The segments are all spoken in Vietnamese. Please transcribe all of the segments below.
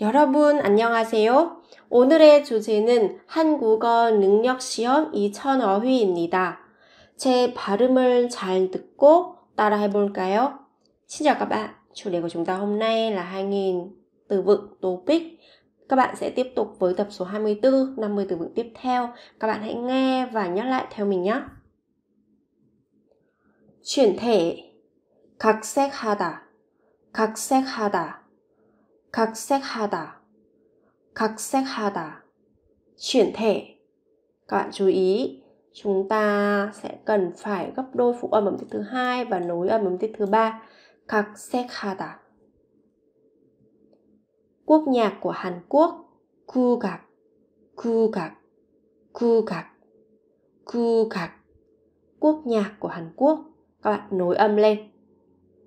여러분 안녕하세요. 오늘의 주제는 한국어 능력 시험 2000어휘입니다. 제 발음을 잘 듣고 따라해 볼까요? Xin chào các bạn. Chủ đề của chúng ta hôm nay là 2000 từ vựng topic. Các bạn sẽ tiếp tục với tập số 24, 50 từ vựng tiếp theo. Các bạn hãy nghe và nhắc lại theo mình nhé. Chuyển thể 각색하다 각색하다 각색하다, 각색하다. Chuyển thể. Các bạn chú ý, chúng ta sẽ cần phải gấp đôi phụ âm ở tiết thứ hai và nối âm ở tiết thứ ba. 각색하다. Quốc nhạc của Hàn Quốc, 국악, 국악, 국악, 국악. Quốc nhạc của Hàn Quốc, các bạn nối âm lên.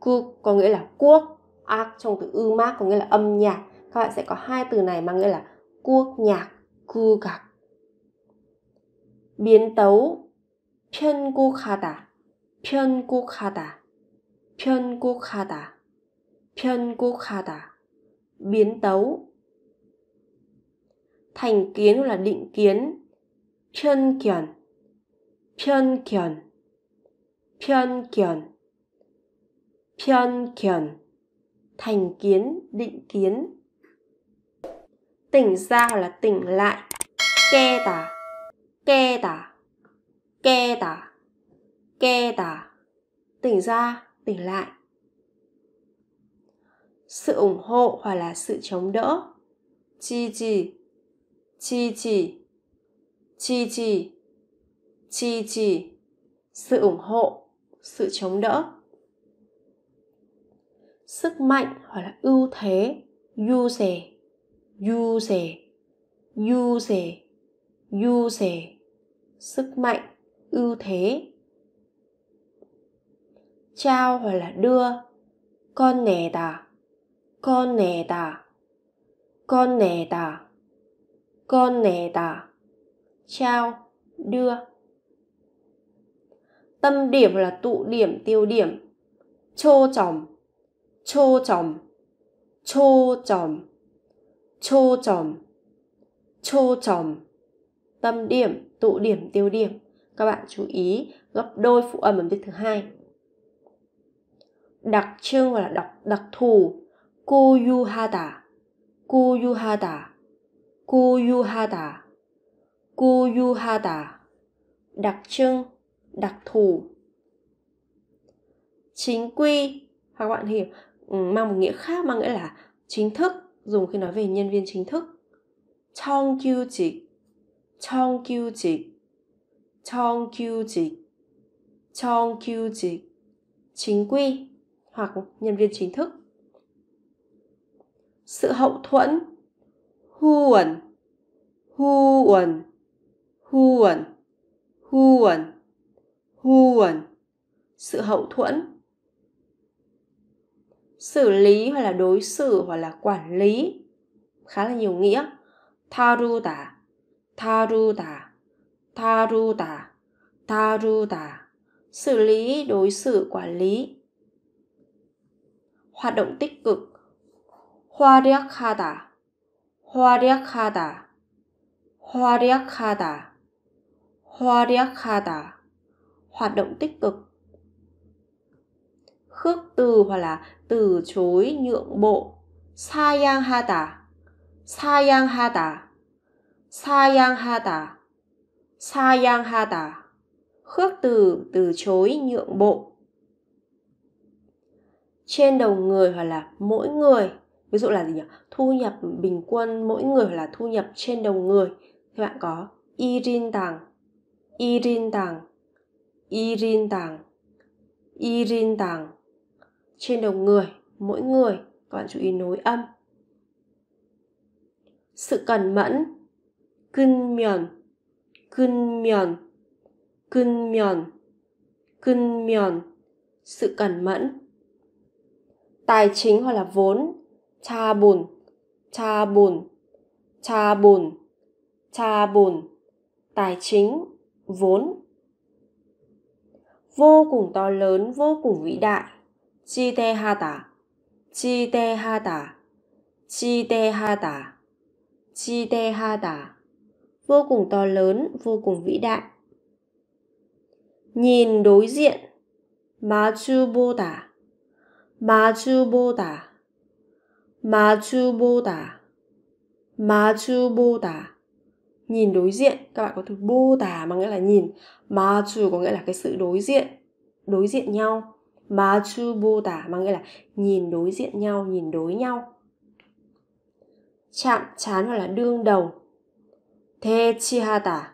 Quốc có nghĩa là quốc, art trong từ ư mát có nghĩa là âm nhạc các bạn sẽ có hai từ này mang nghĩa là quốc nhạc cu gạc biến tấu pyeon gu khada pyeon gu khada pyeon gu khada pyeon gu khada biến tấu thành kiến hoặc là định kiến pyeon kion pyeon kion pyeon kion pyeon kion thành kiến định kiến tỉnh giao là tỉnh lại ke tả ke tả ke tả ke tả tỉnh ra tỉnh lại sự ủng hộ hoặc là sự chống đỡ chi chỉ chi chỉ chi chỉ chi chỉ sự ủng hộ sự chống đỡ sức mạnh hoặc là ưu thế use use use use sức mạnh ưu thế trao hoặc là đưa con nè tà con nè tà con nè tà con nè tà trao đưa tâm điểm là tụ điểm tiêu điểm chô chồng 초점, 초점, 초점, 초점. Tâm điểm, tụ điểm, tiêu điểm. Các bạn chú ý gấp đôi phụ âm ở tiết thứ hai. Đặc trưng hoặc là đặc đặc thù kuyuhada, kuyuhada, kuyuhada, kuyuhada. Đặc trưng, đặc thù. Chính quy, hoặc bạn hiểu Ừ, mang một nghĩa khác mang nghĩa là chính thức dùng khi nói về nhân viên chính thức trong kiêu chỉ trong kiêu chỉ trong kiêu chỉ trong kiêu chỉ chính quy hoặc nhân viên chính thức sự hậu thuẫn hu uẩn hu uẩn hu sự hậu thuẫn xử lý hoặc là đối xử hoặc là quản lý khá là nhiều nghĩa taruta taruta taruta taruta xử lý đối xử quản lý hoạt động tích cực hwariakhata hwariakhata hwariakhata hwariakhata hoạt động tích cực khước từ hoặc là từ chối nhượng bộ 사양하다 사양하다 사양하다 사양하다 khước từ từ chối nhượng bộ trên đầu người hoặc là mỗi người ví dụ là gì nhỉ thu nhập bình quân mỗi người hoặc là thu nhập trên đầu người thì bạn có irin tàng irin tàng irin tàng irin tàng trên đầu người, mỗi người các bạn chú ý nối âm. Sự cẩn mẫn cân miền cân miền cân miền cân miền sự cẩn mẫn tài chính hoặc là vốn cha bùn cha bùn cha bùn cha bùn tài chính vốn vô cùng to lớn vô cùng vĩ đại 지대하다, 지대하다, 지대하다, 지대하다. Vô cùng to lớn, vô cùng vĩ đại. Nhìn đối diện. ma 마주보다, bô tả Nhìn đối diện, các bạn có từ bô tả mà nghĩa là nhìn. ma chủ có nghĩa là cái sự đối diện, đối diện nhau. 마주 보다 mang nghĩa là nhìn đối diện nhau, nhìn đối nhau. Chạm chán hoặc là đương đầu. 대치하다,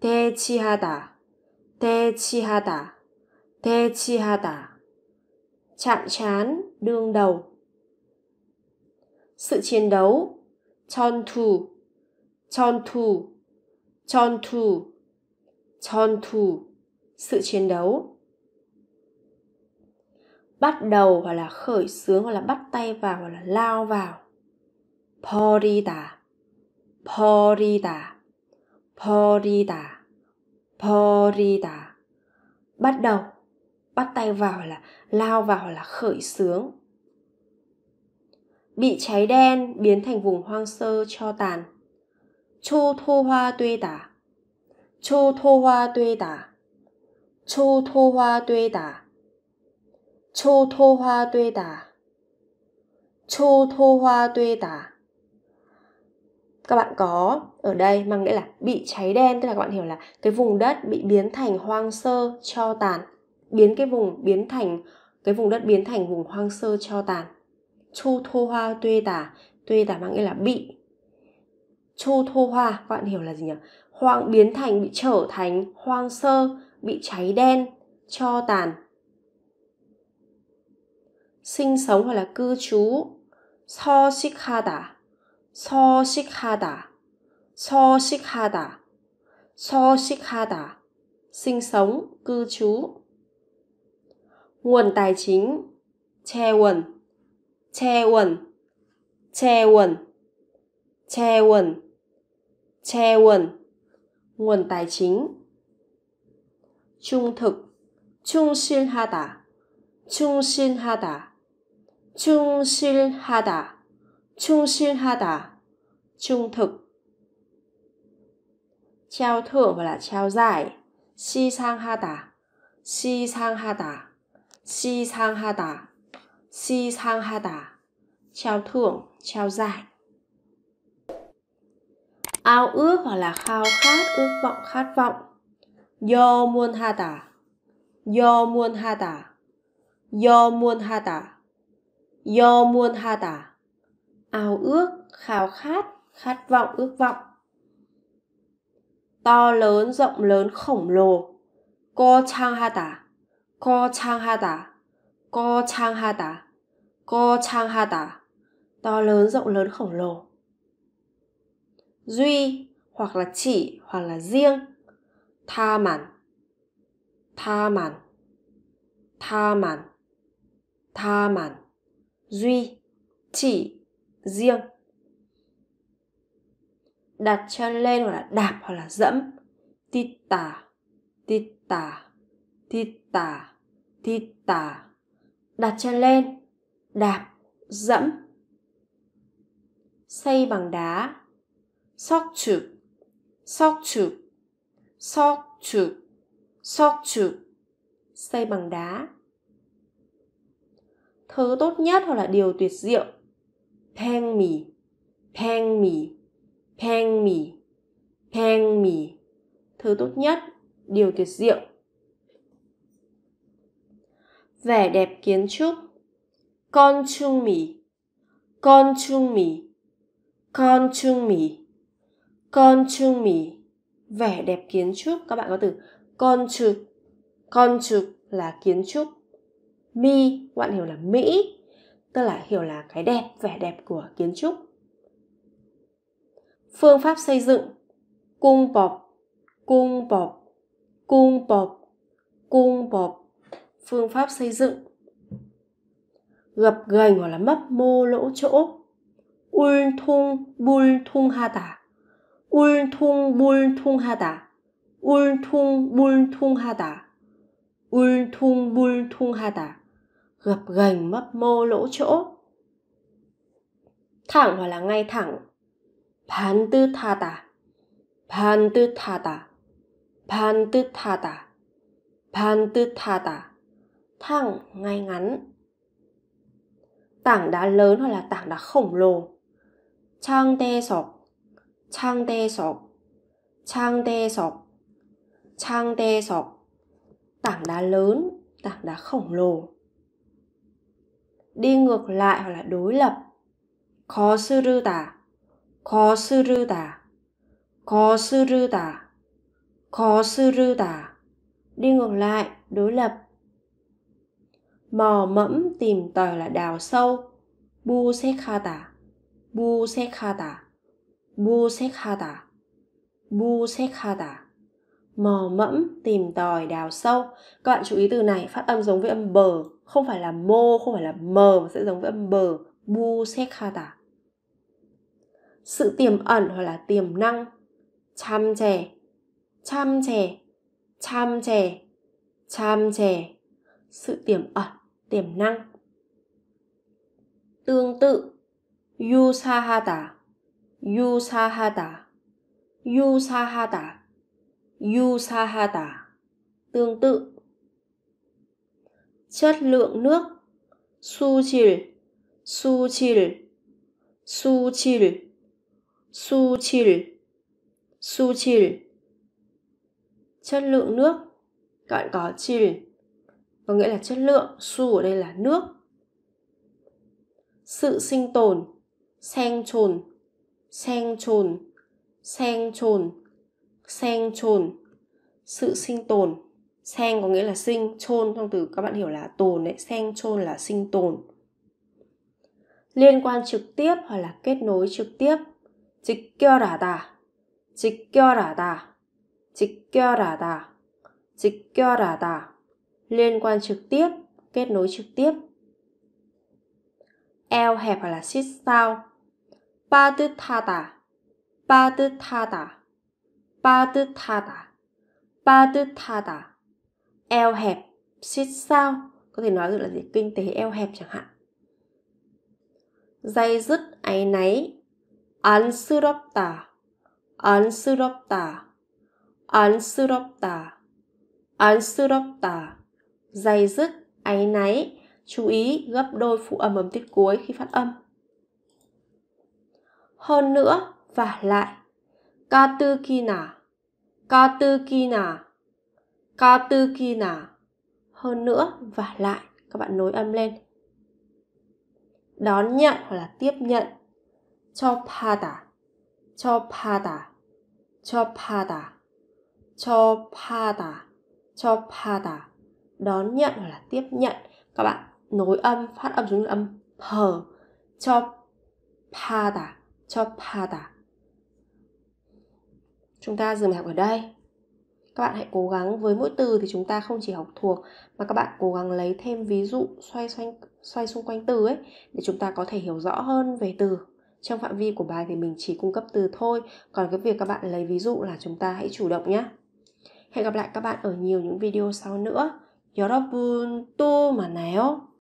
대치하다, 대치하다, 대치하다. Chạm chán, đương đầu. Sự chiến đấu, 전투, 전투, 전투, 전투. Sự chiến đấu bắt đầu hoặc là khởi xướng hoặc là bắt tay vào hoặc là lao vào 버리다 버리다 버리다 버리다 bắt đầu bắt tay vào hoặc là lao vào hoặc là khởi xướng bị cháy đen biến thành vùng hoang sơ cho tàn chô thô hoa Tuy tả chô thô hoa Tuy tả chô thô hoa Tuy tả 초토화되다 초토화되다 các bạn có ở đây mang nghĩa là bị cháy đen tức là các bạn hiểu là cái vùng đất bị biến thành hoang sơ cho tàn biến cái vùng biến thành cái vùng đất biến thành vùng hoang sơ cho tàn chu thô hoa tuê tả tuê tả mang nghĩa là bị chu thô hoa các bạn hiểu là gì nhỉ hoang biến thành bị trở thành hoang sơ bị cháy đen cho tàn sinh sống hoặc là cư trú 서식하다 서식하다 서식하다 서식하다 sinh sống cư trú nguồn tài chính 채원 채원 채원 채원 채원 nguồn tài chính trung thực trung sinh ha trung sinh 충실하다, 충실하다, trung thực. Trao thưởng hoặc là trao giải. Si sang ha đà, si sang ha đà, si sang ha đà, si sang ha đà. Trao thưởng, trao giải. Ao ước hoặc là khao khát, ước vọng, khát vọng. Yo muôn ha đà, yo muôn ha đà, yo muôn ha đà do muôn ha tả ao ước khao khát khát vọng ước vọng to lớn rộng lớn khổng lồ co chang ha tả co chang ha tả co chang ha tả co chang ha tả to lớn rộng lớn khổng lồ duy hoặc là chỉ hoặc là riêng tha mản tha mản tha mản tha mản duy chỉ riêng đặt chân lên hoặc là đạp hoặc là dẫm tít tà tít tà tít tà tít tà đặt chân lên đạp dẫm xây bằng đá sóc trực sóc trực sóc trực sóc trực xây bằng đá thứ tốt nhất hoặc là điều tuyệt diệu peng mì peng mì peng mì peng mì thứ tốt nhất điều tuyệt diệu vẻ đẹp kiến trúc con chung mì con chung mì con chung mì con chung mì vẻ đẹp kiến trúc các bạn có từ con trừ con trừ là kiến trúc mi bạn hiểu là mỹ tức là hiểu là cái đẹp vẻ đẹp của kiến trúc phương pháp xây dựng cung bọc cung bọc cung bọc cung bọc phương pháp xây dựng gập gành hoặc là mấp mô lỗ chỗ ul thung bul thung ha tả ul thung bul thung ha tả ul thung bul thung ha tả ul thung bul thung ha tả gập gành mấp mô lỗ chỗ thẳng hoặc là ngay thẳng bàn tư tha tả bàn tư tha tả bàn tư tha tả bàn tư tha tả thẳng ngay ngắn tảng đá lớn hoặc là tảng đá khổng lồ trang tê sọc trang tê sọc trang tê sọc trang tê sọc tảng đá lớn tảng đá khổng lồ đi ngược lại hoặc là đối lập có sư rư tả có sư rư tả có sư rư tả có sư rư tả đi ngược lại đối lập mò mẫm tìm tòi là đào sâu bu xét kha tả bu xét kha tả bu xét kha tả bu xét kha tả mò mẫm tìm tòi đào sâu các bạn chú ý từ này phát âm giống với âm bờ không phải là mô không phải là mờ mà sẽ giống với âm bờ bu sekhata sự tiềm ẩn hoặc là tiềm năng chăm chè chăm chè chăm chè chăm chè sự tiềm ẩn tiềm năng tương tự yusahata yusahata yusahata yusahata tương tự chất lượng nước su chil su chil su chil su chil su chil chất lượng nước cạn có chil có nghĩa là chất lượng su ở đây là nước sự sinh tồn sen trồn sen trồn sen trồn sen trồn sự sinh tồn Sen có nghĩa là sinh, chôn trong từ các bạn hiểu là tồn đấy, sen chôn là sinh tồn. Liên quan trực tiếp hoặc là kết nối trực tiếp. 지켜라다, 지켜라다, 지켜라다, 지켜라다. Liên quan trực tiếp, kết nối trực tiếp. Eo hẹp hoặc là xít sao. 빠듯하다, 빠듯하다, 빠듯하다, 빠듯하다 eo hẹp xít sao có thể nói được là gì kinh tế eo hẹp chẳng hạn dây dứt áy náy 안쓰럽다 안쓰럽다 안쓰럽다 안쓰럽다 dây dứt áy náy chú ý gấp đôi phụ âm ấm tiết cuối khi phát âm hơn nữa và lại ka tư ki nà ka tư ki nà tư katukina hơn nữa và lại các bạn nối âm lên đón nhận hoặc là tiếp nhận cho pada cho pada cho pada cho pada cho pada đón nhận hoặc là tiếp nhận các bạn nối âm phát âm xuống âm hờ cho pada cho pada chúng ta dừng bài học ở đây các bạn hãy cố gắng với mỗi từ thì chúng ta không chỉ học thuộc mà các bạn cố gắng lấy thêm ví dụ xoay xoay xoay xung quanh từ ấy để chúng ta có thể hiểu rõ hơn về từ trong phạm vi của bài thì mình chỉ cung cấp từ thôi còn cái việc các bạn lấy ví dụ là chúng ta hãy chủ động nhé hẹn gặp lại các bạn ở nhiều những video sau nữa 여러분 또 만나요.